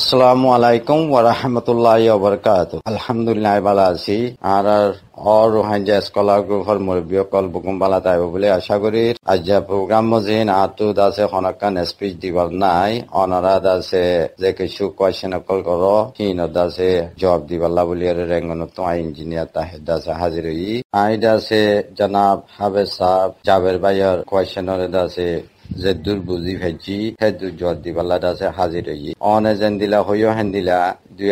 আসসালামু আলাইকুম ওয়ারাহমতুল্লাহ ওবরকাত আলহামদুলিল্লাহ বালা আছি আর আর অরোহাঞ্জা স্কলার গ্রুপর মুরব্বী অকল বুকুম তাইব বলে আশা করি আজ যা প্রোগ্রাম মজিন আতু দাসে হনকান স্পিচ দিবার নাই অনারা দাসে যে কিছু কোয়েশন অকল কর হীন দাসে জবাব দিবাল্লা বলি আর রেঙ্গনত আই ইঞ্জিনিয়ার তাহেদ দাসে হাজির হই আই দাসে জনাব হাবে সাহ জাবের ভাইয়ের কোয়েশনের দাসে زدور بوزی فجی هدو جادی بلد از حاضر یی آن زندیلا و هندیلا দুই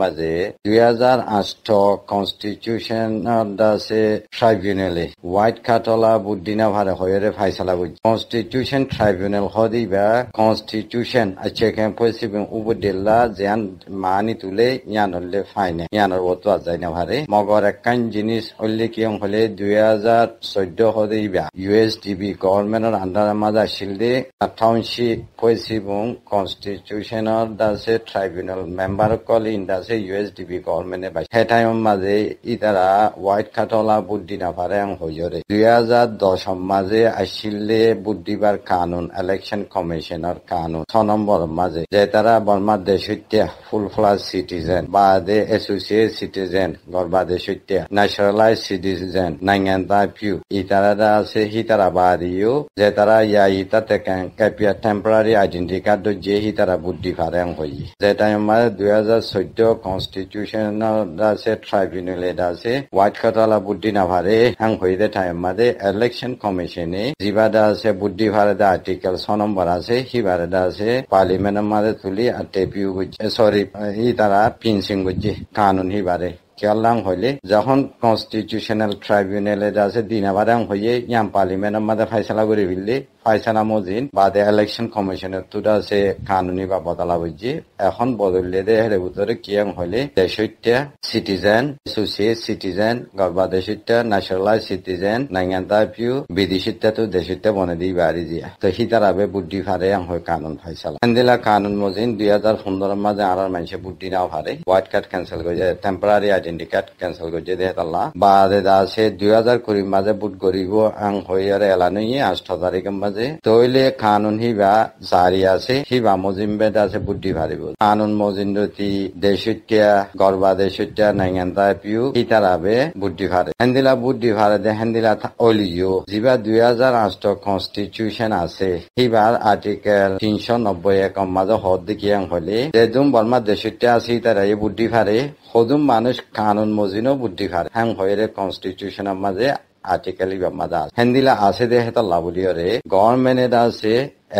মাঝে দুই হাজার আষ্ট কনস্টিটিউশনাল দাসে ট্রাইব্যুনেলে হোয়াইট কাটলা বুদ্ধিনা ভাৰে হৈৰে ফাইসলা বুঝ কনস্টিটিউশন ট্রাইব্যুনেল হদিবা কনস্টিটিউশন আচ্ছা কেম পয়সিবেন উপদেল্লা জ্ঞান মানি তোলে ইয়ান হলে ফাইনে ইয়ানোর বত যায় না ভারে মগর একখান জিনিস হলে কি হলে দুই হাজার চৈধ্য হদিবা ইউএসডিবি গভর্নমেন্টের আন্ডার মাঝে আসিল দে টাউনশিপ পয়সিবং কনস্টিটিউশনাল দাসে tribunal member Embarkoli indase USDP gormene bai. Hetayon maze idara white katola buddi naparayang hoyore. 2010 maze ashille buddibar kanun election commissioner kanun. Sonombor maze jetara Burma deshutte full fledged citizen baade associate citizen gorba deshutte naturalized citizen nanganda pew itara da se hitara badiyo jetara ya itate kan kapya temporary identity card je hitara buddi parayang hoyi. Jetayomare দুহেজাৰ চৈধ্য কনষ্টিটিউশ্যনত আছে ট্ৰাইব্যুনেল আছে white খতলা বুদ্ধি নাভাৰে হাং হৈদে ঠাই মাদে election কমিশনে জিবাদা আছে বুদ্ধি ভারত আর্টিকেল ছ নম্বর আছে হি ভারত আছে পার্লিমেন্ট মাদে তুলি আর টেপিও গুজে সরি ই তারা পিনসিং গুজে কানুন হি বারে খেয়ালাং হইলে যখন কনস্টিটিউশনাল ট্রাইব্যুনেল আছে দিনাবারাং হইয়ে ইয়াম পার্লিমেন্টের মাদে ফাইসলা করে ফেললে পায়খানা মজিন বা বাদে ইলেকশন কমিশনের তুরা সে কানুনি বা বদলা বুঝি এখন বদলে দে হের ভিতরে কিয়ম হলে দেশৈত্যা সিটিজেন অ্যাসোসিয়েট সিটিজেন গর্বা দেশৈত্যা ন্যাশনালাইজ সিটিজেন নাইঙ্গান্তা পিউ বিদেশিতা তো দেশৈত্যা বনে দিই বাড়ি দিয়া তো হিতারাবে বুদ্ধি ফারে আম হয় কানুন ফাইসালা এন্দিলা কানুন মজিন দুই হাজার পনেরো মাঝে আর মানুষের বুদ্ধি নাও ফারে হোয়াইট কার্ড ক্যান্সেল করে যায় টেম্পোরারি আইডেন্টি কার্ড ক্যান্সেল করে দেহে তাল্লা বাদে দাসে দুই হাজার কুড়ি মাঝে বুট গরিব আং হয়ে আর এলানি আষ্ট তারিখ মাঝে যে তৈলে কানুন হিবা জারি আছে হিবা মজিম্বেদ আছে বুদ্ধি ভারিব কানুন মজিন্দতি দেশুটিয়া গর্বা দেশুটিয়া নাইগান্তা পিউ ইতারাবে বুদ্ধি ভারে হেন্দিলা বুদ্ধি ভারে দে হেন্দিলা অলিও যিবা দুই হাজার আষ্ট কনস্টিটিউশন আছে হিবার আর্টিকেল তিনশো নব্বই এক মাঝে হদ দেখিয়াং হলে দেদুম বর্মা দেশুটিয়া আছে ইতারা বুদ্ধি ভারে সদুম মানুষ কানুন মজিনও বুদ্ধি ভারে হ্যাং হয়ে কনস্টিটিউশনের মাঝে আজিকালি বেমাৰ আছে সেইদিনা আছে দে সেইটো লাভ দিয়ে গভৰ্ণমেণ্ট এটা আছে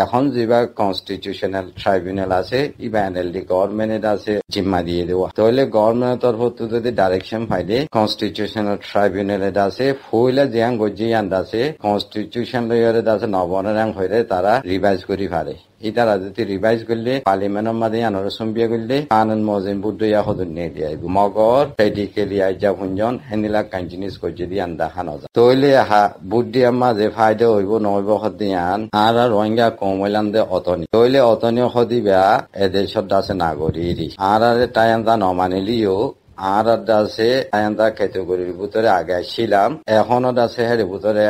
এখন যেবা কনস্টিটিউশনাল ট্রাইব্যুনাল আছে ইবা এনএলডি গভর্নমেন্টের আছে জিম্মা দিয়ে দেওয়া তাহলে গভর্নমেন্টের তরফ যদি ডাইরেকশন ফাইলে কনস্টিটিউশনাল ট্রাইব্যুনাল আছে ফইলা জিয়াং গজিয়ান আছে কনস্টিটিউশন লয়ারের আছে নবনারায়ণ হইলে তারা রিভাইজ করি পারে ইতারা যদি রিভাইজ করলে পার্লিমেন্টের মাঝে সম্বিয়া করলে আনন্দ মজিম বুদ্ধয়া হদুন নিয়ে দিয়ে আইব মগর সেডিকেলি আইজা ভুঞ্জন হেনিলা কাঞ্জিনিস করছে দিয়ে আন্দা হানো যায় তইলে হা বুদ্ধিয়ার মাঝে ফায়দা হইব আর আর রোহিঙ্গা ಕೋಮೈಲಾಂದೆ ಅತನಿ ತೋಯ್ಲೆ ಅತನಿ ಹೊದಿಬ್ಯಾ ಎದೇಶದ ದಾಸೆ আর ಆರಾರೆ ತಾಯಂದ নমানিলিও আর আছে আয়ান্দা ক্যাটেগরির ভিতরে আগে আসছিলাম এখন আছে হের ভিতরে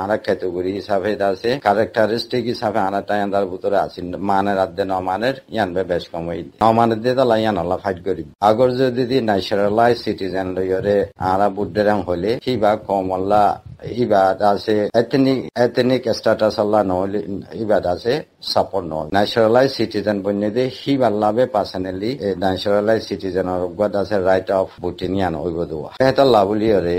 আর ক্যাটেগরি হিসাবে আছে ক্যারেক্টারিস্টিক হিসাবে আরা টায়ান্দার ভিতরে আছে মানের আদে নমানের ইয়ানবে বেশ কম নমানের দিয়ে তালা ইয়ান হল ফাইট করি আগর যদি ন্যাচারালাইজ সিটিজেন লইয়রে আর বুদ্ধেরাম হলে কিবা কমল্লা ইবাদ আছে এথনিক এথনিক স্ট্যাটাস আল্লাহ নহলে ইবাদ আছে সাপোর্ট নহল ন্যাচারালাইজ সিটিজেন বন্যদে হি আল্লাহে পার্সোনালি ন্যাচারালাইজ সিটিজেনের অজ্ঞাত আছে রাইট অফ ভোটিনিয়ান ওইব দোয়া এটা লাভ বলিয়রে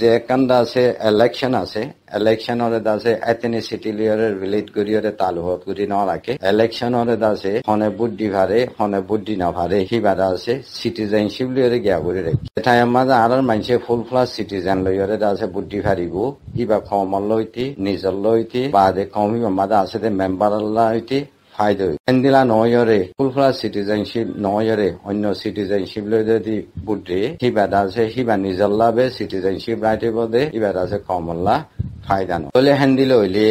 যে কান্দা আছে এলেকশন আছে ইলেকশ্যনৰে দাসে এথেনিচিটি লিয়ৰে ভিলেজ কৰিয়ৰে তালুহত কৰি নৰাখে ইলেকশ্যনৰে দাসে হনে বুদ্ধি ভাৰে হনে বুদ্ধি নাভাৰে সি বাধা আছে সিটিজেনশিপ লিয়রে গিয়া কৰি রাখে এটা মাজে আর মানুষে ফুল ফ্লাস চিটিজেন লিয়রে দাসে বুদ্ধি ভাৰিব ইবা খমল লইতি নিজৰ লইতি বাদে কমি মাজে আছে মেম্বার লইতি ফাইদৈ এন্দিলা নয়ৰে ফুলফুলা চিটিজেনশ্বিপ নয়ৰে অন্য চিটিজেনশিপ লৈ যদি বুট দিয়ে সিবা দাসে সিবা নিজল্লাবে চিটিজেনশ্বিপ ৰাইটিব দে ইবা দাসে কমল্লা ফাইদা নহ'লে হেন্দিলে হ'লে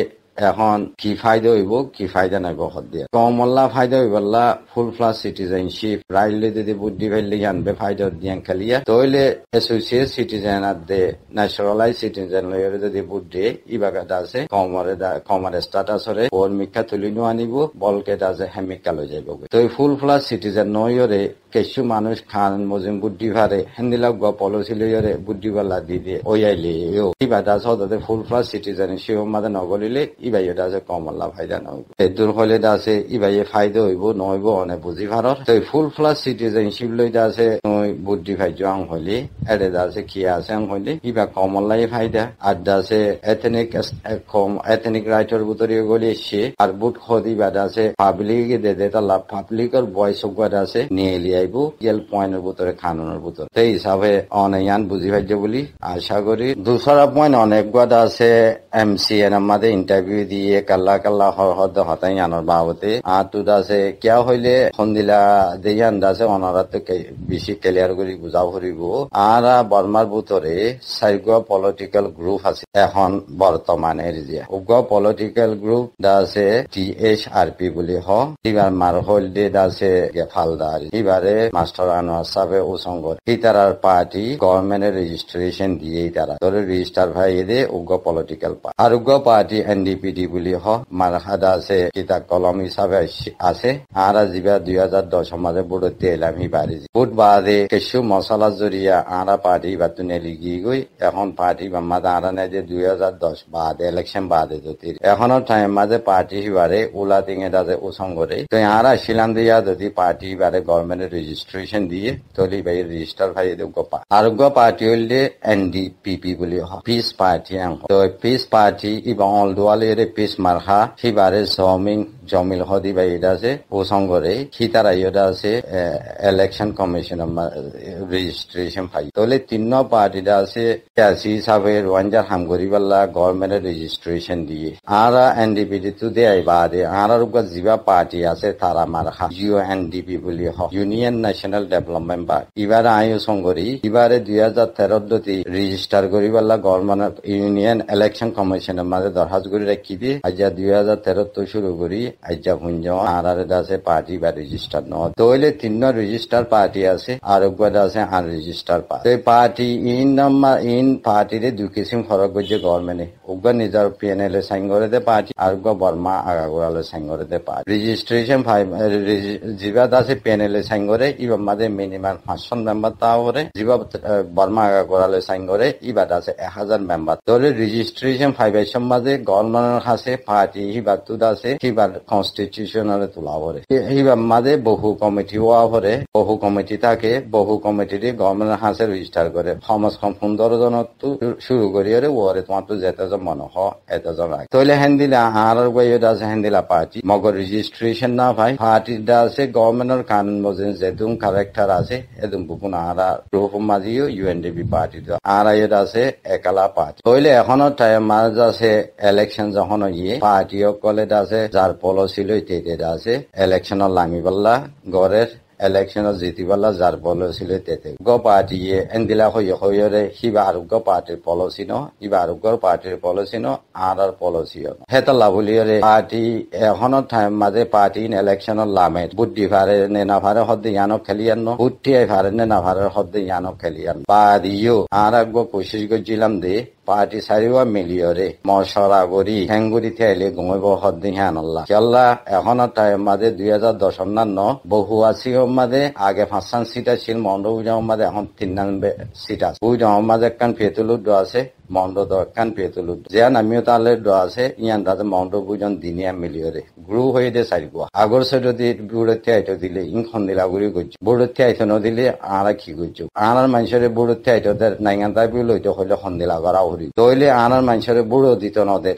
এখন কি ফায়দা হইব কি ফায়দা নাই বহত দিয়ে কমল্লা ফায়দা হইবল্লা ফুল ফ্লাস সিটিজেনশিপ রাইলে যদি বুদ্ধি ফেললি জানবে ফায়দা দিয়ে খালিয়া তইলে এসোসিয়েট সিটিজেন আর দে ন্যাশনালাইজ সিটিজেন লইয়ারে যদি বুদ্ধি ইবাগাত আছে কমরে কমরে স্টাটাস হরে ওর মিক্ষা তুলি নো আনিব বলকে আছে হেমিকা লয়ে যাইব তো ফুল ফ্লাস সিটিজেন নয়রে কিছু মানুষ খান মজিম বুদ্ধি ভারে হেন্দিলাগ বা পলিসি লইয়ারে বুদ্ধি বাল্লা দি দিয়ে ওই আইলে ইবাদ আছে ফুল ফ্লাস সিটিজেন সিও মাদে নগলিলে ইবাই এটা আছে কমল্লা ফাইদা নহইব এদুর কইলে এটা আছে ইবাইয়ে ফায়দা হইব নহইব অনে বুঝি পারর তো ফুল প্লাস সিটিজেনশিপ লৈ দা আছে নই বুদ্ধি ফাইজ আং হইলে এডে দা আছে কি আছে আং হইলে ইবা কমল্লাই ফায়দা আর দা আছে এথনিক কম এথনিক রাইটর বুতরিও গলি সে আর বুট খদি বাদ আছে পাবলিক দে দে তালা পাবলিকর ভয়েস গুয়াদ আছে নিয়ে লিয়াইব গেল পয়েন্টের বুতরে খানুনের বুতরে সেই হিসাবে অনে ইয়ান বুঝি ফাইজ বলি আশা করি দুসরা পয়েন্ট অনেক গুয়াদ আছে এমসি এর আমাদের ইন্টারভিউ দিয়ে কাল্লা কাল্লা হদ হতাই আনর বাবতে আছে কিয়া হইলে সন্দিলা দেই আন্দাজে অনারাত বেশি ক্লিয়ার করে ফুরিব আর বর্মার ভিতরে পলিটিক্যাল গ্রুপ আছে এখন বর্তমানের যে উগ পলিটিক্যাল গ্রুপ আছে টি এস আর পি বুলি হ ইবার মার হল দে দা গেফালদার ইবারে মাস্টার আনোয়ার সাহেব ও সঙ্গত এই পার্টি গভর্নমেন্টের রেজিস্ট্রেশন দিয়েই তারা ধরে রেজিস্টার ভাই দে উগ্র পলিটিক্যাল পার্টি আর উগ্র পার্টি এনডিপি পিডি বুলি হ মাৰখাদা আছে কিতাব কলম হিচাপে আছে আৰা বা দুই হাজাৰ দহ সমাজে বুঢ়তে এলামি বাঢ়িছে বুট বাদে কিছু মছলা জৰিয়া আৰা পাৰ্টি বা তুনে লিগি গই এখন পাৰ্টি বা মাদা আৰা নাই যে দুই হাজাৰ দহ বাদে ইলেকশন বাদে যদি এখনৰ ঠাইৰ মাজে পাৰ্টি সিবাৰে ওলা এটা যে উচং কৰে তো আৰা শিলাম দিয়া যদি পাৰ্টি হিবারে গভর্নমেন্টের রেজিস্ট্রেশন দিয়ে তলি বাই ৰেজিষ্টাৰ ভাই গোপা আৰোগ্য পাৰ্টি হইলে এন ডি পি পি বুলি পিছ পাৰ্টি পিস পাৰ্টি ইবা অল দোয়ালে 세례 빛 말하 히바레 서밍 জমিল হদি বা ইডাসে প্রসঙ্গরে খিতারা ইডাসে ইলেকশন কমিশন রেজিস্ট্রেশন ফাই তলে তিন পার্টি ডাসে ক্যাসি হিসাবে রোয়াঞ্জার হামগরি বাল্লা গভর্নমেন্টের রেজিস্ট্রেশন দিয়ে আরা এনডিপি তো দেয় বাদে আরা রূপা জিবা পার্টি আছে তারা মারহা এনডিপি বলি ইউনিয়ন ন্যাশনাল ডেভেলপমেন্ট পার্ক ইবারে আয়ু সঙ্গরি ইবারে দুই হাজার তেরো রেজিস্টার করি বাল্লা গভর্নমেন্ট ইউনিয়ন ইলেকশন কমিশনের মাঝে দরখাস্ত করি কিবি আজ্ঞা দুই হাজার তেরো তো শুরু করি আজ্ঞা পুঞ্জ আর আর আছে পার্টি বা রেজিস্টার নয় তো হইলে তিন রেজিস্টার পার্টি আছে আর আছে আন রেজিস্টার পার্টি পার্টি ইন নাম্বার ইন পার্টিরে দুই কিসিম ফরক করছে গভর্নমেন্টে একবার নিজের পিএনএল এ সাইন করে দে পার্টি আর বর্মা আগাগোড়ালে সাইন করে দে পার্টি রেজিস্ট্রেশন জিবাদ আছে পিএনএল এ সাইন করে ইবার মাঝে মিনিমাম পাঁচশো মেম্বার তা করে জিবা বর্মা আগাগোড়ালে সাইন করে ইবার আছে এক হাজার মেম্বার তো রেজিস্ট্রেশন ফাইভ এর মাঝে গভর্নমেন্ট আছে পাৰ্টি সিবাৰটোত আছে সিবাৰ কনষ্টিটিউচনৰে তোলা মাজে বহু কমিটি হোৱা বহু কমিটি থাকে বহু কমিটিৰে গভৰ্ণমেণ্ট হাঁচে ৰেজিষ্টাৰ কৰে সমাজ কম সুন্দৰ শুরু করি আরে ওরে তোমার তো হ আর আছে হ্যান্ডিলা পার্টি মগর রেজিস্ট্রেশন না ভাই আছে গভর্নমেন্টের কানুন মজিন যেতুম কারেক্টার আছে এদম বুকুন আর গ্রুপ মাঝিও ইউএনডিপি পার্টি আর আছে একালা পার্টি তাহলে এখনো টাইম মাঝ আছে ইলেকশন যখন ইয়ে পার্টিও কলেদ আছে যার পলিসি লই তেতে আছে ইলেকশনের পাল্লা গড়ের ইলেকশনত জিতিবালা যাৰ পলিচিল তেতে গ পাৰ্টীয়ে এন্দিলা হৈ হৈৰে শিৱ আৰোগ্য পাৰ্টীৰ পলিচি ন শিৱ আৰোগ্যৰ পাৰ্টীৰ পলিচি ন আৰ আৰ পলিচি হেতা লাভলিয়ৰে পাৰ্টি এখনৰ ঠাইৰ মাজে পাৰ্টি ইলেকশ্যনত লামে বুদ্ধি ভাৰে নে নাভাৰে সদ্য ইয়ানক খেলি আনো বুদ্ধিয়ে ভাৰে নে নাভাৰে সদ্য ইয়ানক খেলি আন বা দিও আৰ আগ কোচিছ কৰিছিলাম দে পাটি চাৰিবা মিলিয়ৰে মশৰাগুৰি হেংগুৰি ঠেলি গুমিব সদিহে আনল্লা কেল্লা এখন তাই মাদে দুই হাজাৰ দহ নান ন বহু আছি মাদে আগে পাঁচখান চিট আছিল মন্দ বুজাও মাদে এখন তিনিখান চিট আছে বুজাও মাদে একখান ফেতুলো আছে মাউন্টত কান পেতলো যেয়া নামিও তালে দোয়া আছে ইয়ান তাতে মাউন্ট বুজন দিনিয়া মিলিয়রে গুরু হয়ে দে সারি গুয়া আগর যদি বুড়তে আইতো দিলে ইন খন্দিলা গুড়ি করছো বুড়তে আইতো নদিলে আনা কি করছো আনার মানুষের বুড়তে আইতো দের নাইগান তাই বুঝলো হইলে খন্দিলা করা হরি তইলে আনার মানুষের বুড়ো দিত নদের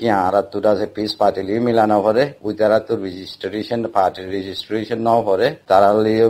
থেকে আরাত্তুর আছে পিস পার্টি লিও মিলানো পরে উইতারাত্তুর রেজিস্ট্রেশন পার্টি রেজিস্ট্রেশন ন পরে তারা লিও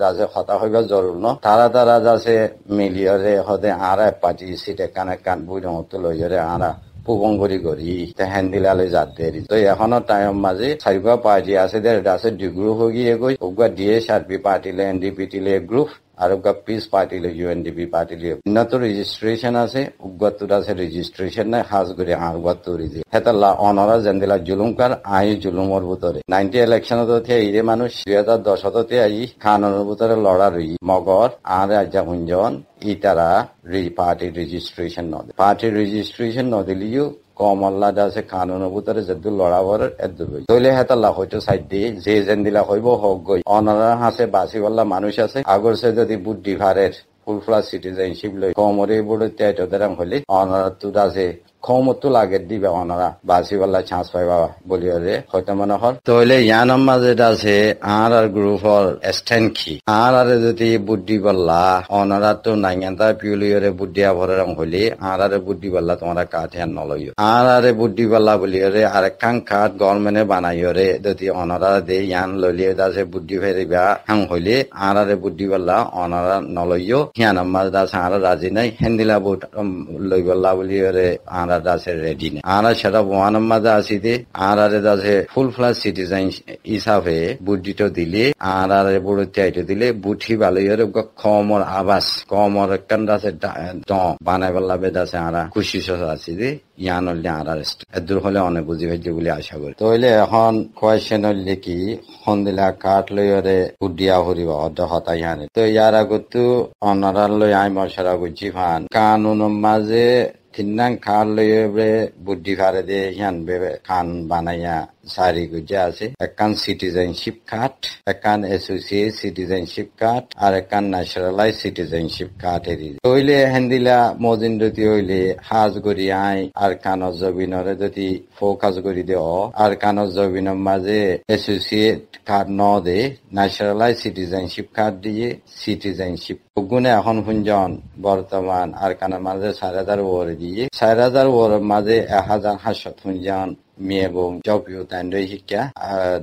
যাচ্ছে হতা হইবার জরুর ন তারা তারা যাচ্ছে মিলিয়রে হতে আরা পার্টি সিট কানে কান বুঝ লই যারে আরা পুবংগুৰি গৰি হেন্দিলালৈ জাত দেৰি তো এখনৰ টাইম মাজে চাৰিবা পাৰ্টি আছে দে আছে ডিগ্ৰু হৈ গৈ উগুৱা ডি এছ আৰ পি পাৰ্টিলে এন ডি পি টিলে গ্ৰুপ आरोग्य पीस पार्टीले युएनडिपी पार्टीले न तो রেজিস্ট্রেশন আছে উগাতুর আছে রেজিস্ট্রেশন না খাস করে আর উগতুরি যে হেতাল্লা অনরা জেন্দেলা জুলুম কার আই জুলুমর ভিতরে 90 ইলেকশন তো থে ইরে মানুষ 2010 তো থে আই খানর ভিতরে লড়া রই মগর আর আজা হুঞ্জন ইতারা রি পার্টি রেজিস্ট্রেশন নদে পার্টি রেজিস্ট্রেশন নদে লিও কম আল্লাহ আছে কানুনের ভিতরে যেহেতু লড়া বড় এদ্দুর হই তৈলে হেতাল্লা হয়তো সাইড দিয়ে যে যেন দিলা হইব হোক গই অনারা হাসে বাসি বল্লা মানুষ আছে আগর সে যদি বুদ্ধি ভারের ফুল ফ্লাস সিটিজেনশিপ লই কমরে বড় তেটো দেরাম হলে অনারা তুদ আছে খমতো লাগে দিবে অনরা বাসি বলা চান্স পাইবা বলি যে হয়তো মনে হল তহলে ইয়ান আম্মা যেটা আছে আর আর গ্রুপ হল স্ট্যান্ড কি আর আর যদি বুদ্ধি বললা অনরা তো নাইয়ান্তা পিউলিয়রে বুদ্ধি রং হলে আর আর বুদ্ধি বললা তোমরা কাঠ হ্যান নলই আর আর বুদ্ধি বললা বলি রে আর একখান কাঠ গরমেনে বানাইও রে যদি অনরা দে ইয়ান ললিয়ে দাসে বুদ্ধি ফেরিবা হাং হইলে আর আর বুদ্ধি বললা অনরা নলইও ইয়ান আম্মা দাস আর রাজি নাই হেন্দিলা বুট লই বললা বলি রে আর ಆರ ದಾಸೆ ರೆಡಿನೆ ಆರ ಶರ ವಾನಮ್ಮದ ಆಸಿದೆ ಆರಾರೆ দাসে ফুল ফ্লাস সিটিজেন হিসাবে বুদ্ধিটো দিলে আর আর বড় দিলে বুঠি বালুয়ের কমর আবাস কমর কেন্দ্র আছে দ বানাই পাল্লাবে দাসে আরা খুশি সস আছে দে ইয়ান হলে আর আর দূর হলে অনেক বুঝি ভাইছে বলে আশা করি তাহলে এখন কোয়েশন হলে কি সন্ধিলা কাঠ লইয়রে বুদ্ধিয়া হরিব অর্ধ হতা তো ইয়ার আগতো অনারাল লই আই মশারা গুজি ফান কানুন মাঝে තින්නම් කාල්ලයවේ බුද්ධිකාරදේශයන් බව කන් බණයා চারি গুজা আছে একখান সিটিজেনশিপ কার্ড একখান এসোসিয়েট সিটিজেনশিপ কার্ড আর একখান ন্যাশনালাইজ সিটিজেনশিপ কার্ড এরি হইলে হেন্দিলা মজিন যদি হইলে হাজ করি আই আর কান জবিনরে যদি ফোকাস করি দে আর কান জবিনর মাঝে এসোসিয়েট কার্ড ন দে ন্যাশনালাইজ সিটিজেনশিপ কার্ড দিয়ে সিটিজেনশিপ গুণে এখন শুনজন বর্তমান আর কানের মাঝে চার হাজার ওয়ার দিয়ে চার হাজার ওয়ারের মাঝে এক হাজার সাতশো শুনজন 미에봉 শিক্ষা 단데 히까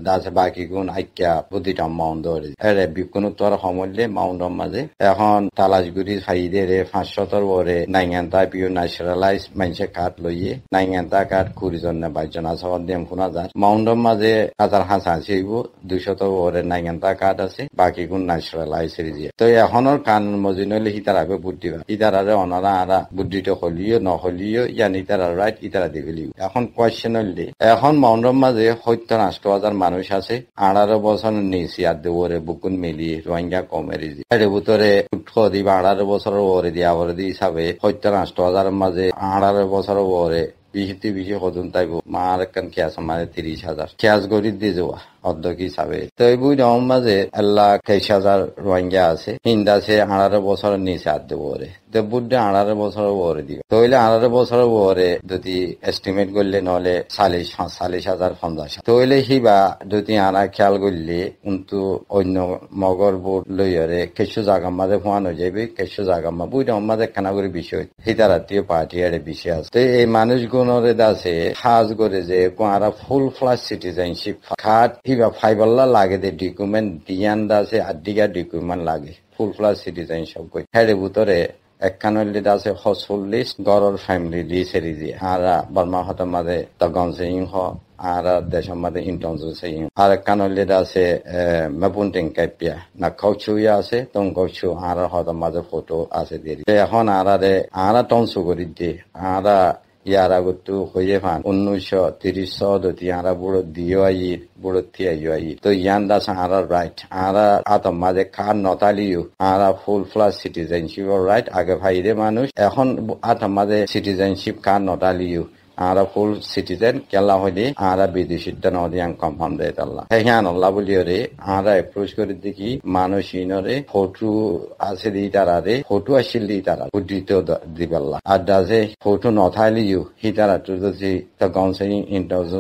다스 바기군 아이까 부디탐 마운더리 এর বিপকোনো তোর সমলে মাউন্টৰ মাজে এখন তালাজগুৰি ফাইদেৰে পাঁচশতৰ ওৰে নাইঙান্তা বিও নেচাৰেলাইজ মাইছে কাঠ লৈয়ে নাইঙান্তা কাঠ কুৰিজন বাইজন আচৰণ দিম শুনা যায় মাউন্টৰ মাজে হাজাৰ হাঁচ হাঁচিব দুইশতৰ ওৰে নাইঙান্তা কাঠ আছে বাকী গুণ নেচাৰেলাইজ হেৰি দিয়ে তো এখনৰ কাণ মজিনলে সিতাৰাকে বুদ্ধি পায় ইতাৰাৰে অনাৰা আৰা বুদ্ধিটো হলিও নহলিও ইয়ান ইতাৰাৰ ৰাইট ইতাৰা দি ফেলিব এখন কুৱেশ্যন হলিলে এখন মনরম মাঝে সত্য আষ্ট মানুষ আছে আঠারো বছর নিচি আর দেওয়ারে বুকুন মিলি রোহিঙ্গা কমেরি এর ভিতরে দিবা আঠারো বছরের ওরে দিয়া ওরে দি হিসাবে সত্য আষ্ট হাজার মাঝে আঠারো বছর ওরে বিশ বিশ সদন তাইব মার কেন কেয়াস মানে তিরিশ হাজার কেয়াস গরিব দিয়ে যাওয়া অধ্যক্ষ হিসাবে তৈবুই রহম মাঝে আল্লাহ তেইশ হাজার রোহিঙ্গা আছে হিন্দাসে আড়ারো বছরের নিচে আর দেবো রে দেবুড্ডে আড়ারো বছরের দিব বছরের যদি এস্টিমেট করলে হাজার পঞ্চাশ হিবা যদি আনা খেয়াল করলে কিন্তু অন্য মগর বুট লইয়রে কিছু জাগা মাঝে ফোয়ান হয়ে যাবে জাগা মা বুই রহম মাঝে খানা করে বিষয় পার্টি আরে বিষয় আছে এই মানুষগুণরে দাসে সাজ করে যে কোয়ারা ফুল ফ্লাস সিটিজেনশিপ খাট কিবা ফাইবাল্লা লাগে দে ডকুমেন্ট দিয়ান দাসে আদিগা ডকুমেন্ট লাগে ফুল ক্লাস সিটিজেন সব কই হেরে ভিতরে একানব্বই দাসে হসল্লিশ গরর ফ্যামিলি দি সেরি দি আর বর্মা হত মাঝে তগন সিং হ আর দেশ মাঝে ইন্টন সিং আর একানব্বই দাসে মেপুন টিং কাইপিয়া না কৌছু আছে তং কৌছু আর হত মাঝে ফটো আছে দে এখন আর আর টনসু করি দি আর ಯಾರಾಗುತ್ತು ಹೊಯೆಫಾನ್ উনিশশ তিরিশ সদতি আরা বুড়ো দিয়াই বুড়ো থিয়াই তো ইয়ান দাস আরা রাইট আরা আতম মাঝে খার নতালিও আরা ফুল ফ্লাস সিটিজেনশিপ রাইট আগে ভাইরে মানুষ এখন আতম মাঝে সিটিজেনশিপ খার নতালিও আরাফুল সিটিজেন কেলা হইলি আরা বিদেশিদ্য নদিয়াং কম্পাম দেয় তাল্লা হ্যাঁ আল্লাহ বলিও রে আরা অ্যাপ্রোচ করে দেখি মানুষ ইনরে ফটো আছে দি তারা রে ফটো আসিল দি তারা উদ্ধৃত দিবাল্লা আর ডাজে ফটো নথাইলি ইউ হি তারা টু দি দ্য কাউন্সিল ইন ডাউজো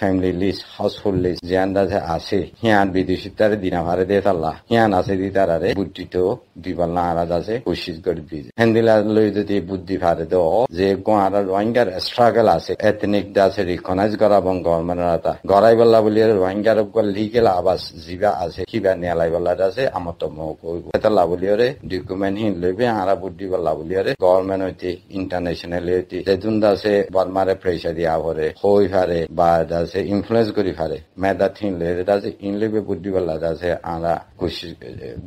ফ্যামিলি লিস্ট হাউসহোল্ড লিস্ট জিয়ান ডাজে আছে হ্যাঁ বিদেশিদ্যারে দিনা ভারে দে তাল্লা হ্যাঁ আছে দি তারা রে উদ্ধৃত দিবাল্লা আরা ডাজে কোশিশ করে দিছে হ্যান্দিলা লই যদি বুদ্ধি ভারে দো যে গো আরা রোহিঙ্গার স্ট্রাগল আছে এথনিক মানে আছে রিকনাইজ করা বং গভর্নমেন্ট গড়াই বলা বলি রোহিঙ্গা রূপকর লিগেল আবাস জিবা আছে কিবা নিয়ালাই বলা আছে আমার তো মৌ কইব এটা লাবলিয়রে ডকুমেন্ট হিন লইবে আরা বুদ্ধি বল্লা বলিয়রে গভর্নমেন্ট হইতে ইন্টারন্যাশনাল হইতে যেতুন দাসে বর্মারে প্রেসার দিয়া পরে হই ফারে বা আছে ইনফ্লুয়েন্স করি ফারে মেদা থিন লইরে দাসে ইন লইবে বুদ্ধি বলা আছে আরা কোশিশ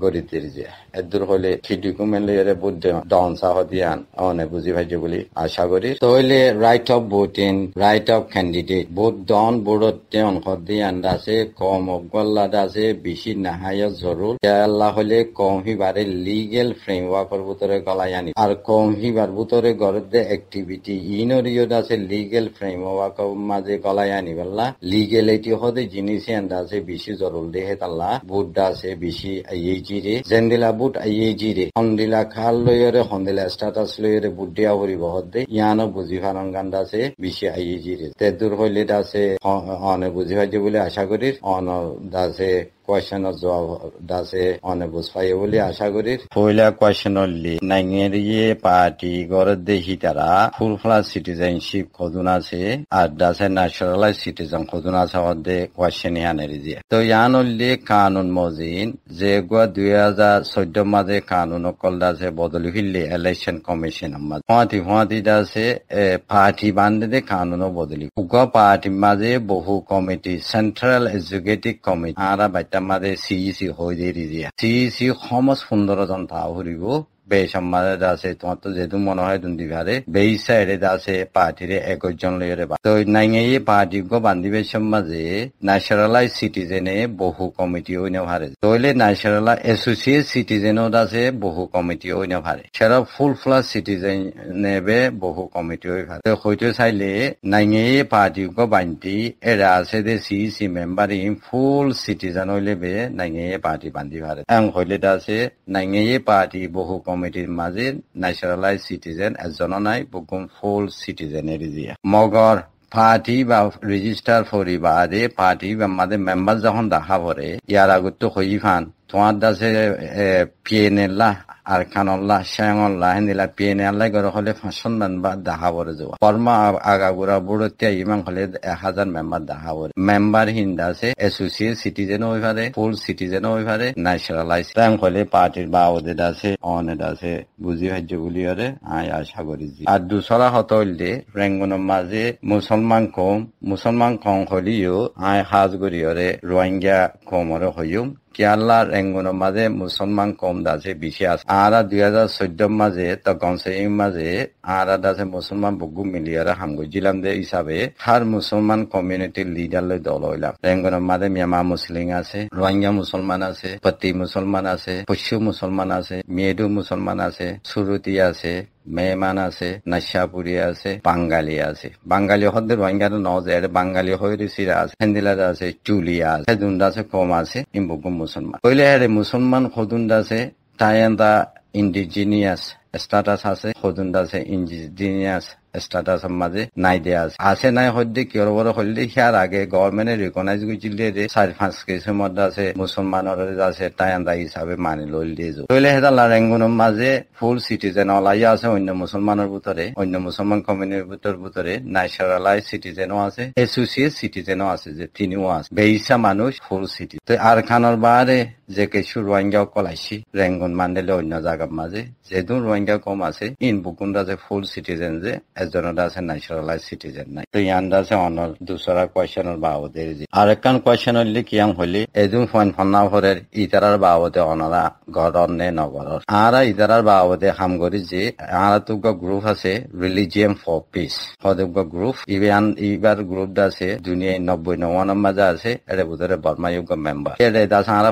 গরিতের যে এদূর হলে কি ডকুমেন্ট লইরে বুদ্ধি ডন সাহ দিয়ান অনে বুঝি ভাইজে বলি আশা করি তো হইলে right of voting right of candidate. Both don borot te onkhodi andase kom obgolla dase bishi nahaya zorul. Ya Allah hole kom hi bare legal framework or butore galayani. Ar kom hi bar butore gorode activity inorio dase legal framework or maze galayani bella legality hode jinisi andase bishi zorul dehe talla vote dase bishi ayejire zendila vote ayejire. Hondila khal loyore hondila status loyore buddiya hori bohodde yano buji ফারঙ্গান্দাসে বেশি আইয়ে জিরে তে দূর হইলে দাসে অনে বুঝি হয় বলে আশা করিস অন দাসে কোয়েশনের জবাব দাসে অনেক বুঝ পাইয়ে আশা করি পয়লা কোয়েশন হলি নাইগেরিয়ে পার্টি গড়ের দেহি তারা ফুল ফ্লাস সিটিজেনশিপ খোঁজুন আছে আর দাসে ন্যাশনালাইজ সিটিজেন খোঁজুন আছে অর্ধে কোয়েশন ইয়ানের তো ইয়ান হলি কানুন মজিন যে গুয়া দুই হাজার চৈদ্য মাঝে কানুন অকল দাসে বদলি হইলে ইলেকশন কমিশন আমার হুঁয়াতি হুঁয়াতি দাসে পার্টি বান্ধে দে কানুন বদলি উগ পার্টি মাঝে বহু কমিটি সেন্ট্রাল এজুকেটিভ কমিটি আরা বাইটা মাজে চি ই চি হৈ দিয়ে চি চি সমাজ সুন্দৰ ভাও ফুৰিব বেসম্মারে আছে তোমার তো যেহেতু মনে হয় দুন্দি ভারে বেই সাইডে আছে পার্টিরে একজন লইরে তো নাইঙে পার্টি বান্ধিবে বান্দিবে সমাজে ন্যাশনালাই সিটিজেনে বহু কমিটি ওইন ভারে তইলে ন্যাশনালা এসোসিয়েট সিটিজেনও আছে বহু কমিটি ওইন ভারে সেরা ফুল ফ্লাস সিটিজেন নেবে বহু কমিটি ওই ভারে তো হয়তো চাইলে নাইঙে পার্টি গো বান্তি এরা আছে দে সি সি মেম্বার ইন ফুল সিটিজেন হইলে বে নাইঙে পার্টি বান্ধি ভারে এম হইলে আছে নাইঙে পার্টি বহু কমিটি কমিটির মাঝে ন্যাচারালাইজ সিটিজেন নাই বকুম ফুল সিটিজেনের দিয়া মগর পার্টি বা রেজিস্টার ফরি বাদে পার্টি বা মাদে মেম্বার যখন দেখা পরে ইয়ার আগত হইফান তোমার দাসে পিয়ে নেলা আর শ্যাং কানল্লাহ শ্যাংল্লাহ পিয়ে নেলা গর হলে সন্ধান বা দাহা বরে যাওয়া কর্মা আগা আগাগুড়া বুড়তিয়া ইমান হলে এক হাজার মেম্বার দাহা বরে মেম্বার হিন দাসে এসোসিয়েট সিটিজেন হয়ে পারে ফুল সিটিজেন হয়ে পারে ন্যাশনালাইজ ব্যাংক হলে পার্টির বা ওদের আছে অনেক আছে বুঝি ভাজ্য বলি আরে আই আশা করি আর দুসরা হত হইলে রেঙ্গনের মাঝে মুসলমান কম মুসলমান কম হলিও আয় হাজ করি ওরে রোহিঙ্গা কমরে হইম কেয়ালার ৰেংগুনৰ মাজে মুছলমান কম দাসে বিছে আছে আৰা দুহেজাৰ চৈধ্য মাজে তগনছে মাজে আৰা দাসে মুছলমান বুকু মিলি আৰু হামগৈ জিলাম দে হিচাপে হাৰ মুছলমান কমিউনিটিৰ লিডাৰলৈ দল ওলাম ৰেংগুনৰ মাজে মিয়ামা মুছলিম আছে ৰোহিংগা মুছলমান আছে পতি মুছলমান আছে পশ্চিম মুছলমান আছে মেডু মুছলমান আছে চুৰুতি আছে মেহমান আছে নাশাপুরি আছে বাঙালি আছে বাঙালি হদ্দের ভাঙ্গার নজ এর হয়ে হইরিসিরা আছে হেন্দিলার আছে চুলিয়া আছে হেদুন্ডা আছে কম আছে ইম্বুক মুসলমান কইলে হ্যাঁ মুসলমান হদুন্ডা আছে তাই ইন্ডিজিনিয়াস স্টাটাস আছে হদুন্ডা আছে ইন্ডিজিনিয়াস স্ট্যাটাস মাঝে নাই দেয়া আছে আছে নাই সদ্যে কিয় বড় হল্লি সিয়ার আগে গভর্নমেন্টে রিকগনাইজ কৰিছিলে যে চাৰি পাঁচ কেজি মত আছে মুছলমানৰ আছে তাই আন্দা হিচাপে মানি লৈ দিয়ে ধৰিলে সেইডাল লাৰেংগুনৰ মাজে ফুল চিটিজেন ওলাই আছে অন্য মুছলমানৰ ভিতৰে অন্য মুছলমান কমিউনিটিৰ ভিতৰৰ ভিতৰে ন্যাচারালাই সিটিজেনও আছে এসোসিয়েট সিটিজেনও আছে যে তিনিও আছে বেইসা মানুষ ফুল সিটি তো আর খানোর বারে जेकेसु रोहिङ्ग्याको लाइसि রেঙ্গন মান্ডেলে অন্য জায়গার মাঝে যেহেতু রোহিঙ্গা কম আছে ইন বুকুন্ডা যে ফুল সিটিজেন যে এজন আছে ন্যাচারালাইজ সিটিজেন নাই তো ইয়ান আছে অনল দুসরা কোয়েশন বাবদের আর একখান কোয়েশন হইলে কি হইলে এজন ফোন ফন্না ভরের ইতারার বাবদে অনলা ঘর অন্য নগর আর ইতারার বাবদে হামগরি যে আর তুগ গ্রুপ আছে রিলিজিয়াম ফর পিস হদুগ গ্রুপ ইভান ইবার গ্রুপ আছে দুনিয়ায় নব্বই নম্বর মাঝে আছে এটা বুধরে বর্মা ইউগ মেম্বার এটা দাস আরা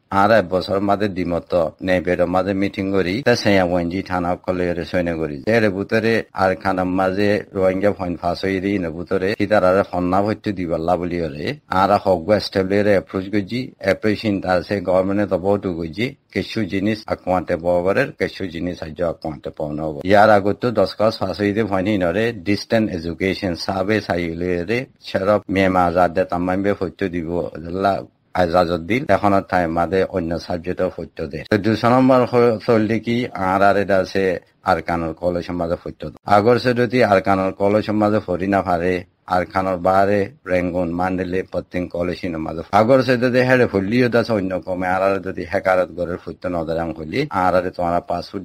အားတဲ့ဘောဆောမတဲ့ဒီမတော့နေပြတော့မတဲ့ meeting ကိုရီသက်ဆိုင်ရာဝန်ကြီးဌာနကိုလည်းဆွေးနွေးကိုရီတဲ့ရဘူးတဲ့အားခန္ဓာမစေရိုင်ဂျာဖွင့်ဖာဆွေးရီနဘူးတဲ့ခိတာရဖန်နာဝတ်တူဒီဘလာဘလီရဲအားဟောက်ဝက်စတဘလီရဲ approach ကိုကြီး appreciation ဒါစေ government သဘောတူကိုကြီး কিছু জিনিস আকোয়াতে বরাবরের কিছু জিনিস আজ আকোয়াতে পাওনা হবে ইয়ার আগত দশ কাজ ফাঁসিতে ফাইনি নরে ডিস্টেন্স এডুকেশন সাবে সাইলে রে সেরব মেমা আজাদে তামাইবে হইতে দিব আজাজত দিল ঠাই মাদে অন্য সাবজেক্টও সত্য দে দুশো নম্বর চললে কি আর আর এটা আছে আরকানুল কলেজ সমাজে সত্য আগর যদি আরকানুল কলেজ সমাজে ফরি না ফারে আরখানৰ বাৰে ৰেংগুন মাণ্ডেলে পত্তিং কলেচিন মাজত আগৰ যদি হেৰে ফুলিও দাস অন্য কমে আৰু যদি হেকাৰত গড়ের ফুটতে নদারাম হলি আরারে তোমার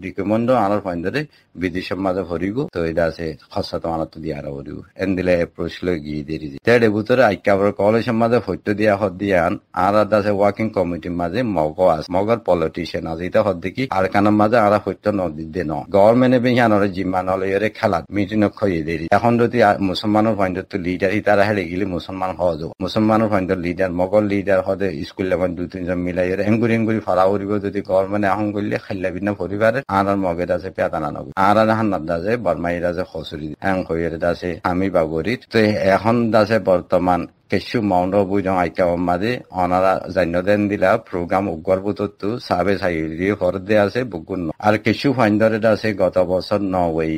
ডিকে মন্দ আনার ফাইন্দরে বিদেশের মাঝে ভৰিব তো এটা আছে খসা তোমাৰ তো দিয়ে ভৰিব ভরিগু এন দিলে এপ্রোচ লৈ গিয়ে দেরি দি তেড়ে ভিতরে আইকাবর কলেজের মাঝে ফুটতে দিয়া হদ দিয়ান আরার দাসে ওয়াকিং কমিটির মাঝে মগ আছে মগর পলিটিশিয়ান আছে এটা হদ দেখি আর মাজে মাঝে সত্য় ফুটতে ন দিদে ন গভর্নমেন্টে বেহিয়ানরে হলে এরে খেলা মিটিং খয়ে দেরি এখন যদি মুসলমানের ফাইন্ডত লিডার ইতারা হেলে গেলে মুসলমান হওয়া যাব মুসলমানের ফাইন লিডার মগল লিডার হদে স্কুল লেভেল দুই তিনজন মিলাই এঙ্গুরি এঙ্গুরি ফারা উড়িব যদি গভর্নমেন্টে মানে আহম করলে খেললে বিনা পরিবারে আর আর মগের আছে পেয়াদা নানবি আর আর হান্নার দাসে বর্মাইয়ের আছে খসুরি হ্যাং হইয়ের দাসে আমি বাবরির তো এখন দাসে বর্তমান কিছু মাউন্ট বুঝাও আইকা মাঝে অনারা জান্য দেন দিলা প্রোগ্রাম উগ্র বুতো সাবে সাইজি হর দে আছে বুকুন আর কিছু ফাইন্ডরে আছে গত বছর ন ওয়ে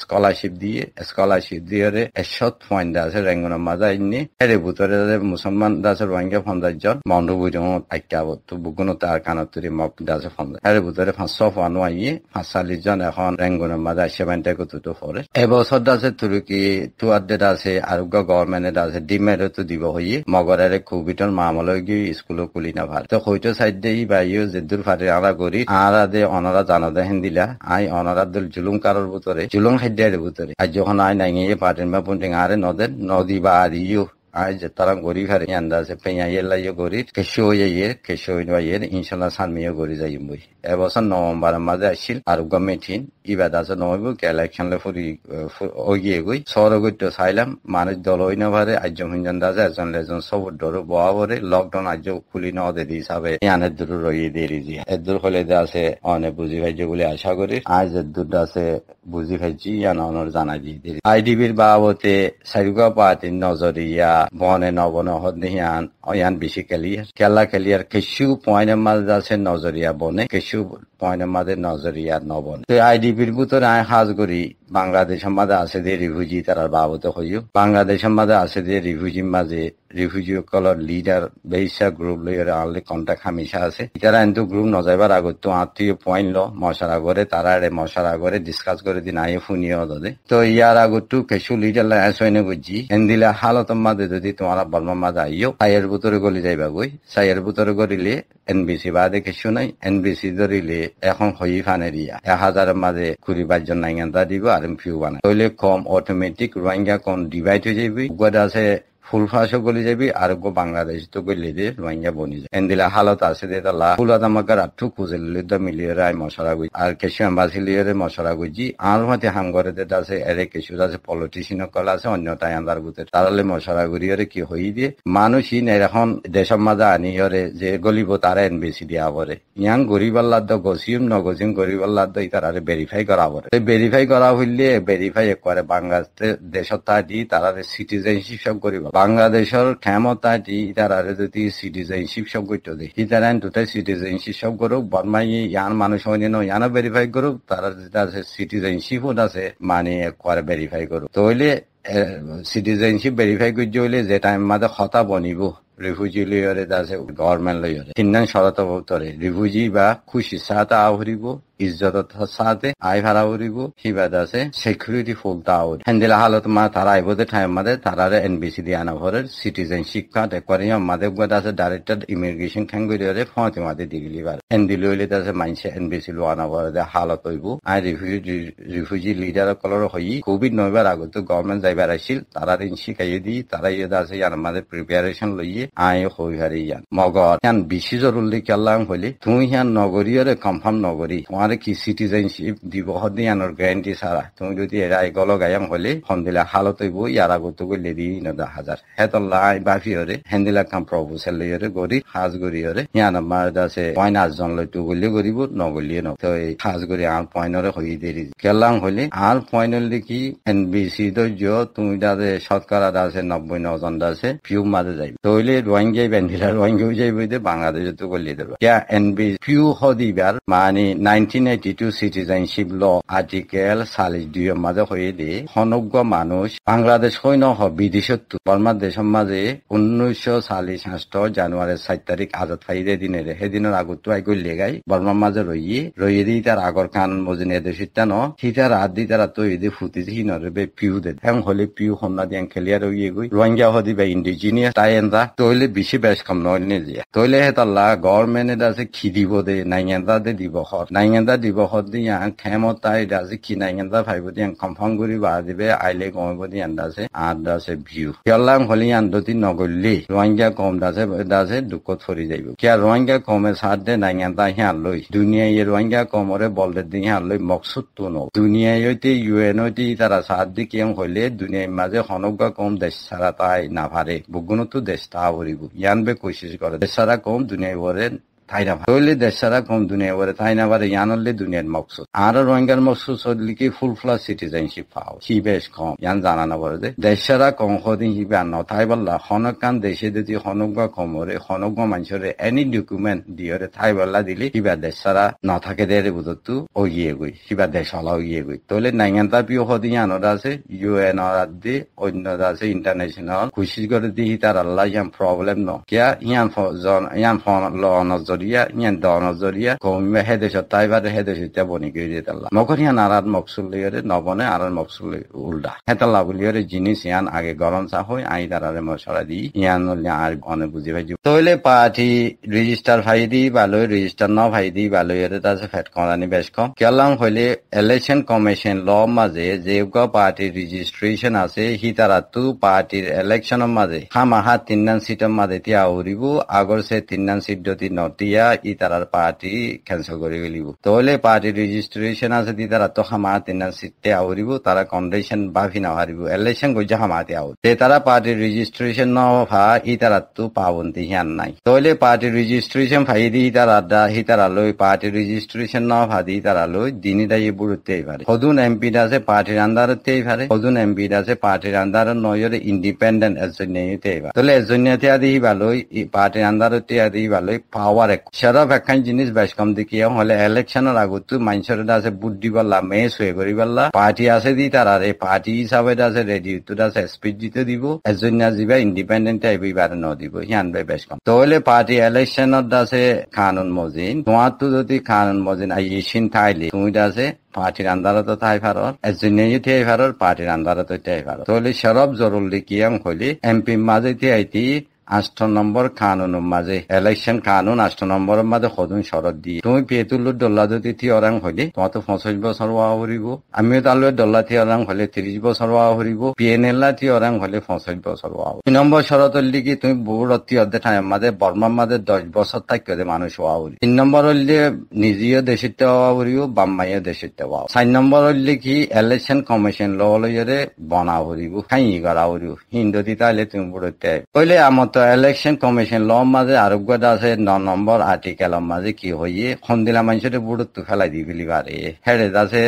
স্কলারশিপ দিয়ে স্কলারশিপ দিয়ে এসত ফাইন্ড আছে রেঙ্গন মাঝে আইনি এর ভুতরে মুসলমান দাসে রোহিঙ্গা ফন্দার জন মাউন্ট বুঝাও আইকা বুতো বুকুন তার কানত তুরি মপ দাস ফন্দ এর ভুতরে ফাঁসশো ফান পাঁচ ফাঁসালিশ জন এখন রেঙ্গন মাঝে আসে ফাইন্ডে কুতুটো ফরে এবছর দাসে তুরুকি টুয়ার ডেট আছে আরোগ্য গভর্নমেন্টের আছে ডিমেরো দিব হইয়ে মগরারে কোভিডর মামলয় গিয়ে স্কুল না ভাল তো হইতো সাইড দেই বাইও জেদুর ফারে আলা করি আর আদে অনরা জানা দেহেন দিলা আই অনরা দল জুলুম কারোর ভিতরে জুলুম খাদ্য বুতরে আর যখন আই নাই পাটেন বা পুন্টিং আরে নদের নদী বা আর ইউ आज तरह गोरी खारे अंदाज पे ये यो गोरी केशो ये केशो ये इंशाल्लाह सानमी यो गोरी जाइम बई এবছর নভেম্বর মাঝে আসছিল আর গমেঠিন ইবাদ আছে নহইব ইলেকশন লে ফুরি অগিয়ে গই শহর গইতে চাইলাম মানুষ দল হইন ভারে আজ্য হুঞ্জন হিনজন দাজা এজন লেজন সবর ডর বয়া বরে লকডাউন আজ খুলি ন দে হিসাবে ইয়ানের দূর রইয়ে দেরি দি এদূর হলে দে আছে অনেক বুঝি ভাইজে বলে আশা করি আজ এদূর আছে বুঝি ভাইজি ইয়ান অনর জানা দি দেরি আইডিবির বাবতে সাইরুকা পাতিন নজরিয়া বনে নবন হদিয়ান অয়ান বেশি খেলি খেলা খেলি আর কিছু পয়েন্টের মাঝে আছে নজরিয়া বনে কিছু পয়েন্টের মাঝে নজরিয়া নবনে তো আইডিপির ভিতরে আয় হাজ করি বাংলাদেশ মাঝে আছে যে রিফিউজি তারা বাবত হইও বাংলাদেশ মাঝে আছে যে রিফিউজির মাঝে সকলের লিডাৰ বেইচা গ্ৰুপ লৈ আনলে কণ্টেক্ট হামেশা আছে তারা এনটো গ্রুপ নজাইবার আগত আত্মীয় পইণ্ট ল মশার আগরে তারারে মশার আগরে ডিসকাস করে দিন আয়ে ফুনিও দে তো ইয়াৰ আগতো কিছু লিডাৰ লাই আছো এনে বুঝি এন দিলা হালত মাঝে যদি তোমার বর্মার মাঝে আইও সাইয়ের ভিতরে গলি যাইবা গই সাইয়ের ভিতরে গলিলে NBC বাদে কিছু নাই NBC ধরিলে এখন হয়ে ফানে দিয়া এক হাজারের মাঝে কুড়ি বাইশ জন নাইগান দিব আর ফিউ বানায় হইলে কম অটোমেটিক রোহিঙ্গা কম ডিভাইড হয়ে যাবে উগাদ আছে ফুল ফাঁসও গলি যাবি আর গো বাংলাদেশ তো গলি দে রোহিঙ্গা বনি যায় এন্দিলা হালত আছে দে তালা ফুল আদামাকে মাগার খুঁজে লিলি তো মিলিয়ে রায় মশলা গুজি আর কেসু আম্বাসি লিয়ে মশলা গুজি আর হাতে হাম ঘরে দে আছে এরে কেসু আছে পলিটিশিয়ান কল আছে অন্য তাই আন্দার গুতে তারালে মশলা গুড়িয়ে কি হই দিয়ে মানুষই না এখন দেশের মাঝে আনি ওরে যে গলিব তারা এন বেশি দিয়া পরে ইয়াং গরিবার লাদ্দ গসিম নগসিম গরিবার লাদ্দ আরে ভেরিফাই করা পরে ভেরিফাই করা হইলে ভেরিফাই করে বাংলাদেশ দেশত দি তারারে সিটিজেনশিপ সব করিবা বাংলাদেশৰ ইতার আর যদি চিটিজেনশ্বিপ সব গৈতো দে ইতাৰান দুটাই চিটিজেনশ্বিপ সব কৰক বনমাই ইয়ান মানুহ হয়নে ইয়ানো ভেরিফাই করুক তার যেটা আছে সিটিজেনশিপ আছে মানে কোয়ার ভেরিফাই করুক তাহলে সিটিজেনশিপ ভেরিফাই কৰি হইলে যে টাইম মাদে হতা বনিব রিফিউজি লইয়ারে দাসে গভর্নমেন্ট লইয়ারে তিনজন সরাতরে রিফিউজি বা খুশি সাথে আহরিব ইজ্জতত সাথে আই ভাড়া উড়িব সিবাদ আছে সিকিউরিটি ফুল তাউদ হেন্দিলা হালত মা তারা আইবদে টাইম মাদে তারারে এনবিসি দিয়া আনা ভরের সিটিজেন শিক্ষা একবারিয়াম মাদে গদ আছে ডাইরেক্টর ইমিগ্রেশন খাঙ্গুরিয়ারে ফতে মাদে দিলি বার এনদি লইলে আছে মাইনসে এনবিসি আনা ভরে দে হালত হইব আই রিফিউজি রিফিউজি লিডার কলর হই কোভিড নয়বার আগত গভর্নমেন্ট যাইবার আইছিল তারার ইন শিখাই দি ইয়ে আছে ইয়ার মাদে প্রিপারেশন লইয়ে আই হই হারি ইয়ান মগর ইয়ান বিশি জরুরি কাল্লাম হইলে তুই ইয়ান নগরীয়রে কনফার্ম নগরী তোমার মানে কি সিটিজেনশিপ দিব হদিয়ানোর গ্যারান্টি ছাড়া তুমি যদি এরা এগল গায়াম হলে হন্দিলা হালত হইব ইয়ার আগত গলে দি নদা হাজার হেতল্লা আই বাফি হরে হেন্দিলা কাম প্রভু সেলে হরে গরি হাজ গরি হরে ইয়ান আমার দাসে পয়েন আজন লইতো গলিয়ে গরিব নগলিয়ে ন তো এই হাজ গরি আর পয়েনরে হই দেরি কেলাম হলে আর পয়েনল দেখি এন বিসি ধৈর্য তুমি দাদে শতকরা দাসে নব্বই নজন দাসে পিউ মাঝে যাইব তইলে রোহিঙ্গাই বেন্দিলা রোহিঙ্গাও যাইব বাংলাদেশে তো গলিয়ে দেবে এন বি পিউ হদিবার মানে নাইনটি 1992 সিটিজেনশিপ ল আৰ্টিকেল চাল্লিশ দুইয়ের মাঝে হয়ে দিয়ে সমগ্র মানুষ বাংলাদেশ সৈন্য বিদেশত্ব বাংলাদেশ মাজে উনৈশ চাল্লিশ ষষ্ঠ জানুয়ারি চার তারিখ আজাদ ফাইদে দিনে সেদিনের আগত আইগৈ লেগাই বৰ্মাৰ মাজে রইয়ে রইয়ে দি তার আগর কান মজিনে দেশিতান সীতার হাত দি তাৰ তৈরি দি ফুটি সিনরে বে পিউ দে হ্যাং হলে পিউ সন্না দিয়ে খেলিয়া রইয়ে গই রোহিঙ্গা হদি বা ইন্ডিজিনিয়াস তাই এনজা তৈলে বেশি বেশ কম নয় নিজে তৈলে হেতাল্লা গভর্নমেন্ট আছে খিদিব দে নাইঙ্গেন্দা দে দিব হর নাইঙ্গেন্দা দা দিবসত দিয়ে খেমত তাই দাজি কিনাইং দা ভাইব দি কনফার্ম করি বা দিবে আইলে কমব দিয়ে দাসে আর আছে ভিউ কেলাম হলি আন্দতি নগলি রোহিঙ্গা কম দাসে দাসে দুঃখত ফরি যাইব কিয়া রোহিঙ্গা কমে সার দে নাইং দা হিয়া লই দুনিয়া ইয়ে রোহিঙ্গা কমরে বলদে দি হিয়া লই মকসুদ তো নো দুনিয়া ইতে ইউএন ইতে তারা সার দি কেম হইলে দুনিয়ার মাঝে হনগা কম দেশ ছাড়া তাই না ভারে বুগুনতো দেশ তা ভরিব ইয়ান বে কোশিশ করে দেশ ছাড়া কম দুনিয়া ভরে থাইনা হইলে দেশ সারা কম দুনিয়া ওরে থাইনা বারে ইয়ানলে হলে দুনিয়ার মকসুদ আর রোহিঙ্গার মকসুদ হইলে কি ফুল ফ্লাস সিটিজেনশিপ পাও হি বেশ কম ইয়ান জানা না বলে যে দেশ সারা কম হদিন হিবে আন থাই বললা হনক কান দেশে যদি হনজ্ঞ কমরে হনজ্ঞ মানুষরে এনি ডকুমেন্ট দিয়রে থাই বললা দিলি হিবা দেশ সারা না থাকে দেরে বুঝতু ও গিয়ে গই হিবা দেশ হলা গিয়ে গই তাহলে নাইগান তাপিও হদিন আনর আছে ইউএন দি অন্য আছে ইন্টারন্যাশনাল খুশি করে দিহি তার আল্লাহ ইয়ান প্রবলেম ন কিয়া ইয়ান ইয়ান লন toriya nyen dono zoriya komiya hedesho taibare hedesho ta boni giri detalla mokoriya narat moksulliyore nobone arar moksulli ulda hetalla buliyore jinis yan age goron sa hoy ai darare mosara di yan ulli ar one buji bhaji toile party register fai di baloi register no fai di baloi ta se fet konani besh kom kellam hoile election commission law maze jebga party registration আছে হিতারাতু পার্টির ইলেকশনৰ মাজে হামাহা তিননান চিটৰ মাজে এতিয়া উৰিব আগৰ চে তিননান cheat যদি নতি দিয়া ইতার পার্টি কেনসেল করিব লাগিব তহলে পার্টি রেজিস্ট্রেশন আছে তারা তো হামা তিনা সিটে আউরিব তারা কনভেনশন বা ফিনা হারিব এলেকশন গজ হামা তে আউ তে তারা পার্টি রেজিস্ট্রেশন ন ভা ইতারা তো পাবন তে হিয়ান নাই তহলে পার্টি রেজিস্ট্রেশন ফাই দি ইতারা দা হিতারা লই পার্টি রেজিস্ট্রেশন ন ভা দি তারা লই দিনি দাই বুড়তে পারে হদুন এমপি আছে পার্টি আন্ডার তে পারে হদুন এমপি আছে পার্টি আন্ডার নয়র ইন্ডিপেন্ডেন্ট এজন্য তে তহলে এজন্য তে আদি ভালো পার্টি আন্ডার তে আদি ভালো পাওয়ার সেরা ব্যাখ্যান জিনিস বেশ কম দেখিয়া হলে ইলেকশনের আগত মানুষের আছে বুদ্ধি দিবাল্লা মেয়ে করি করিবাল্লা পার্টি আছে দি তার আর এই পার্টি হিসাবে আছে রেডিওটো আছে স্পিচ দিতে দিব এজন্য যা ইন্ডিপেন্ডেন্ট এইবার ন দিব হিয়ান বাই বেশ কম তাহলে পার্টি ইলেকশনত আছে কানুন মজিন তোমার তো যদি কানুন মজিন আই ইসিন থাইলে তুমি আছে পার্টির আন্দারত থাই ফারর এজন্যই থাই ফারর পার্টির আন্দারত তাই ফারর তাহলে সরব জরুরি কিয়াম হলি এমপি মাঝে আইতি আষ্ট নম্বর কানুনের মাঝে এলেকশন কানুন আষ্ট নম্বর মাঝে সদন শরৎ দিয়ে তুমি পেটুল্লুর ডল্লা যদি থিয়রাং হলে তোমার তো পঁচিশ বছর হওয়া হরিব আমি তালু ডল্লা থি থিয়রাং হলে ত্রিশ বছর হওয়া হরিব থি থিয়রাং হলে পঁচিশ বছর হওয়া দুই নম্বর শরৎ হলি কি তুমি বহুত অতি অর্ধে মাঝে বর্মার মাঝে দশ বছর থাকি থাকতে মানুষ হওয়া হরি তিন নম্বর হইলে নিজেও দেশিতে হওয়া হরিব বাম্মাইও দেশিতে হওয়া চার নম্বর হলি কি এলেকশন কমিশন লওয়ালইরে বনা হরিব খাই করা হরিব হিন্দু দিতে তুমি বুড়তে কইলে আমার ত ইলেকশন কমিশন ল মাঝে আরোগ্য আছে ন নম্বর আর্টিকেল মাঝে কি হইয়ে খন্দিলা মানুষের বুড়ুত্তু ফেলাই দি ফেলি পারে হেডে আছে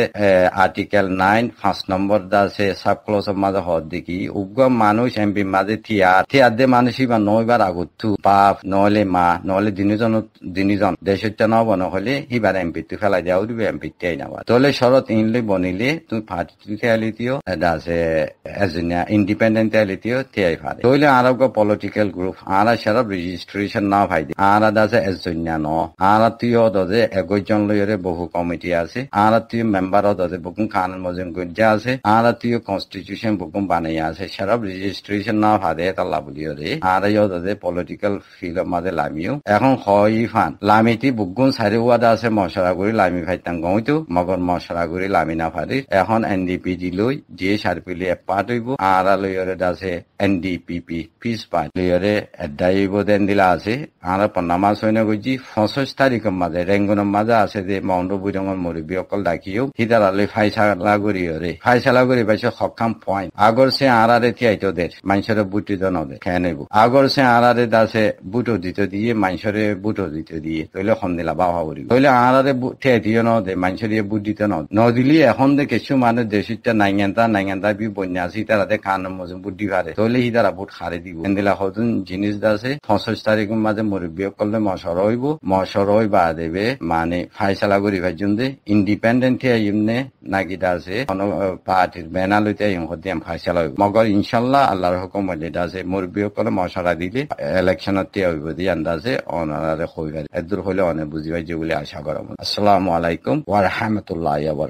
আর্টিকেল নাইন পাঁচ নম্বর আছে সাব ক্লোজের মাঝে হদ দেখি উগ্র মানুষ এমপি মাঝে থিয়ার থিয়ার দে মানুষ বা নইবার আগত বাপ নহলে মা নহলে দিনজন দিনজন দেশত নব নহলে সিবার এমপি তো ফেলাই দেওয়া দিবে এমপি তিয়াই নাবা তলে শরৎ ইনলে বনিলে তুমি পার্টি থিয়ালিতিও এটা আছে এজনীয়া ইন্ডিপেন্ডেন্ট থিয়ালিতিও থিয়াই পারে তইলে আরোগ্য political group. Ara sharab registration na ভাই দি। da se ezzonya no. Ara tuyo dose egojon loyere bohu committee ase. Ara tuyo member do je bukun khanan mojun gujja ase. Ara tiyo constitution bukun banai ase. Sharab registration na ভাদে তাল্লা বুলিও রে। Ara yo do je political field ma de ekhon মাঝে লামিও। এখন হই fun. লামিতি বুকুন সারি ওয়াদা আছে মশলা গুরি লামি ফাইতাং গইতো। মগর মশলা গুরি লামি না ফারি। এখন এনডিপি দিলই যে সারপিলে এপাট হইব। আরা লয়রে দাসে এনডিপিপি peace party loyere দায়িবদেন্দিলা আছে আর নামাজ হইনা গজি পঁচিশ তারিখের মাঝে রেঙ্গনের মাঝে আছে যে মহন্ত বুড়ঙ্গর মুরব্বী অকল ডাকিও হিদারালে ফাইসালা করি রে ফাইসালা করি পাইছে সক্ষম পয়েন্ট আগর সে আড়ারে তিয়াইতো দের মানুষের বুটি জন খেয়ে নেব আগর সে আড়ারে দাসে বুটো দিতে দিয়ে মানুষের বুটো দিতে দিয়ে তইলে সন্দিলা বাবা করি তইলে আড়ারে ঠেয়ে দিও ন দে মানুষের বুট দিতে নদ নদিলি এখন দে কিছু মানে দেশিটা নাইঙ্গেন্তা নাইঙ্গেন্তা বি বন্যা আছে তারা দে কান মজুন বুদ্ধি দি পারে তইলে হি বুট খারে দিব এন্দিলা হতুন জিনিস আছে পঁচিশ তারিখ মাঝে মুরব্বিয়োগ করলে মশর হইব মশর হই বা দেবে মানে ফাইসলা করি ভাইজন দে ইন্ডিপেন্ডেন্ট আইমনে নাকি আছে পার্টির ব্যানার লইতে ইম হতে ফাইসলা হইব মগর ইনশাল্লাহ আল্লাহর হুকুম হইলে আছে মুরব্বিয়োগ করলে মশরা দিলে ইলেকশনত তে হইব দি আন্দাজে অনারে হইব এদুর হইলে অনেক বুঝিবাই যে বলে আশা করা আসসালামু আলাইকুম ওয়া রাহমাতুল্লাহি ওয়া